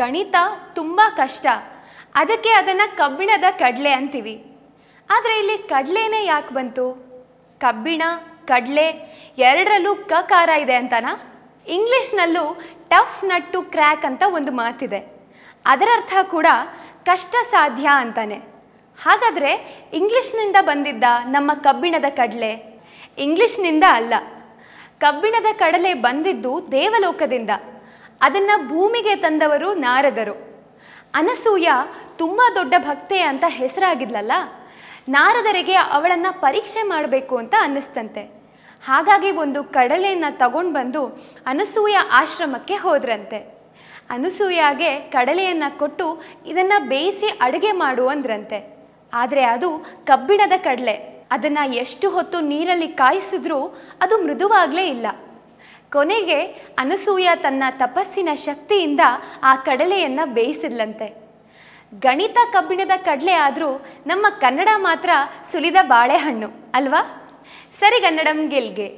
ಗಣಿತ ತುಂಬ ಕಷ್ಟ ಅದಕ್ಕೆ ಅದನ್ನು ಕಬ್ಬಿಣದ ಕಡಲೆ ಅಂತೀವಿ ಆದರೆ ಇಲ್ಲಿ ಕಡಲೆನೇ ಯಾಕೆ ಬಂತು ಕಬ್ಬಿಣ ಕಡಲೆ ಎರಡರಲ್ಲೂ ಕ ಕಾರ ಇದೆ ಅಂತನಾ ಇಂಗ್ಲೀಷ್ನಲ್ಲೂ ಟಫ್ ನಟ್ ಟು ಕ್ರ್ಯಾಕ್ ಅಂತ ಒಂದು ಮಾತಿದೆ ಅದರ ಅರ್ಥ ಕೂಡ ಕಷ್ಟ ಸಾಧ್ಯ ಅಂತಾನೆ ಹಾಗಾದರೆ ಇಂಗ್ಲೀಷ್ನಿಂದ ಬಂದಿದ್ದ ನಮ್ಮ ಕಬ್ಬಿಣದ ಕಡಲೆ ಇಂಗ್ಲೀಷ್ನಿಂದ ಅಲ್ಲ ಕಬ್ಬಿಣದ ಕಡಲೆ ಬಂದಿದ್ದು ದೇವಲೋಕದಿಂದ ಅದನ್ನು ಭೂಮಿಗೆ ತಂದವರು ನಾರದರು ಅನಸೂಯ ತುಂಬ ದೊಡ್ಡ ಭಕ್ತೆ ಅಂತ ಹೆಸರಾಗಿದ್ಲಲ್ಲ ನಾರದರಿಗೆ ಅವಳನ್ನು ಪರೀಕ್ಷೆ ಮಾಡಬೇಕು ಅಂತ ಅನ್ನಿಸ್ತಂತೆ ಹಾಗಾಗಿ ಒಂದು ಕಡಲೆಯನ್ನು ತಗೊಂಡು ಬಂದು ಅನಸೂಯ ಆಶ್ರಮಕ್ಕೆ ಹೋದ್ರಂತೆ ಅನಸೂಯಾಗೆ ಕಡಲೆಯನ್ನು ಕೊಟ್ಟು ಇದನ್ನು ಬೇಯಿಸಿ ಅಡುಗೆ ಮಾಡು ಅಂದ್ರಂತೆ ಆದರೆ ಅದು ಕಬ್ಬಿಣದ ಕಡಲೆ ಅದನ್ನು ಎಷ್ಟು ಹೊತ್ತು ನೀರಲ್ಲಿ ಕಾಯಿಸಿದ್ರೂ ಅದು ಮೃದುವಾಗಲೇ ಇಲ್ಲ ಕೊನೆಗೆ ಅನಸೂಯ ತನ್ನ ತಪಸ್ಸಿನ ಶಕ್ತಿಯಿಂದ ಆ ಕಡಲೆಯನ್ನು ಬೇಯಿಸಿದ್ಲಂತೆ ಗಣಿತ ಕಬ್ಬಿಣದ ಕಡಲೆ ಆದರೂ ನಮ್ಮ ಕನ್ನಡ ಮಾತ್ರ ಸುಲಿದ ಬಾಳೆಹಣ್ಣು ಅಲ್ವಾ ಸರಿ ಕನ್ನಡಂ ಗೆಲ್ಗೆ